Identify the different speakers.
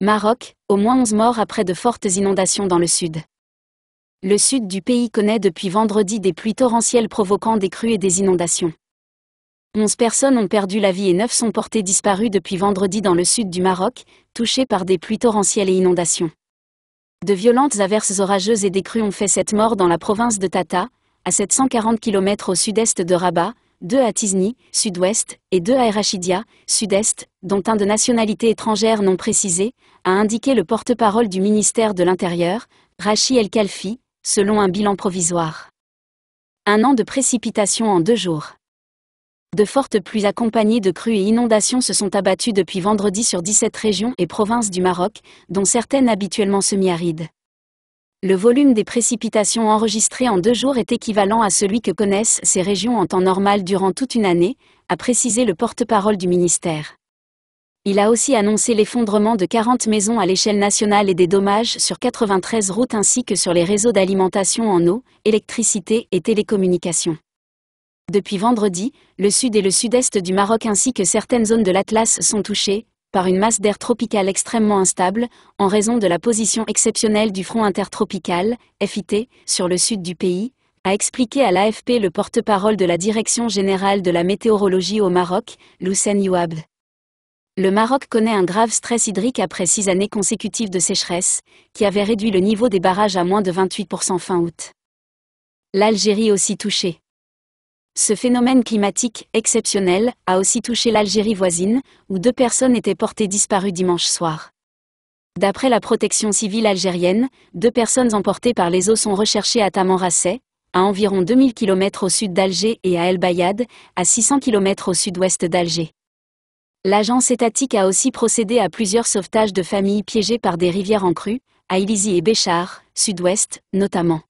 Speaker 1: Maroc, au moins 11 morts après de fortes inondations dans le sud. Le sud du pays connaît depuis vendredi des pluies torrentielles provoquant des crues et des inondations. 11 personnes ont perdu la vie et 9 sont portées disparues depuis vendredi dans le sud du Maroc, touchées par des pluies torrentielles et inondations. De violentes averses orageuses et des crues ont fait 7 morts dans la province de Tata, à 740 km au sud-est de Rabat, deux à Tizni, sud-ouest, et deux à Erachidia, sud-est, dont un de nationalité étrangère non précisée, a indiqué le porte-parole du ministère de l'Intérieur, Rachi El Khalfi, selon un bilan provisoire. Un an de précipitations en deux jours. De fortes pluies accompagnées de crues et inondations se sont abattues depuis vendredi sur 17 régions et provinces du Maroc, dont certaines habituellement semi-arides. Le volume des précipitations enregistrées en deux jours est équivalent à celui que connaissent ces régions en temps normal durant toute une année, a précisé le porte-parole du ministère. Il a aussi annoncé l'effondrement de 40 maisons à l'échelle nationale et des dommages sur 93 routes ainsi que sur les réseaux d'alimentation en eau, électricité et télécommunications. Depuis vendredi, le sud et le sud-est du Maroc ainsi que certaines zones de l'Atlas sont touchées, par une masse d'air tropical extrêmement instable, en raison de la position exceptionnelle du front intertropical, FIT, sur le sud du pays, a expliqué à l'AFP le porte-parole de la Direction générale de la météorologie au Maroc, Loussen Youab. Le Maroc connaît un grave stress hydrique après six années consécutives de sécheresse, qui avait réduit le niveau des barrages à moins de 28% fin août. L'Algérie aussi touchée. Ce phénomène climatique exceptionnel a aussi touché l'Algérie voisine, où deux personnes étaient portées disparues dimanche soir. D'après la protection civile algérienne, deux personnes emportées par les eaux sont recherchées à Tamanrasset, à environ 2000 km au sud d'Alger et à El Bayad, à 600 km au sud-ouest d'Alger. L'agence étatique a aussi procédé à plusieurs sauvetages de familles piégées par des rivières en crue, à Ilizy et Béchar, sud-ouest, notamment.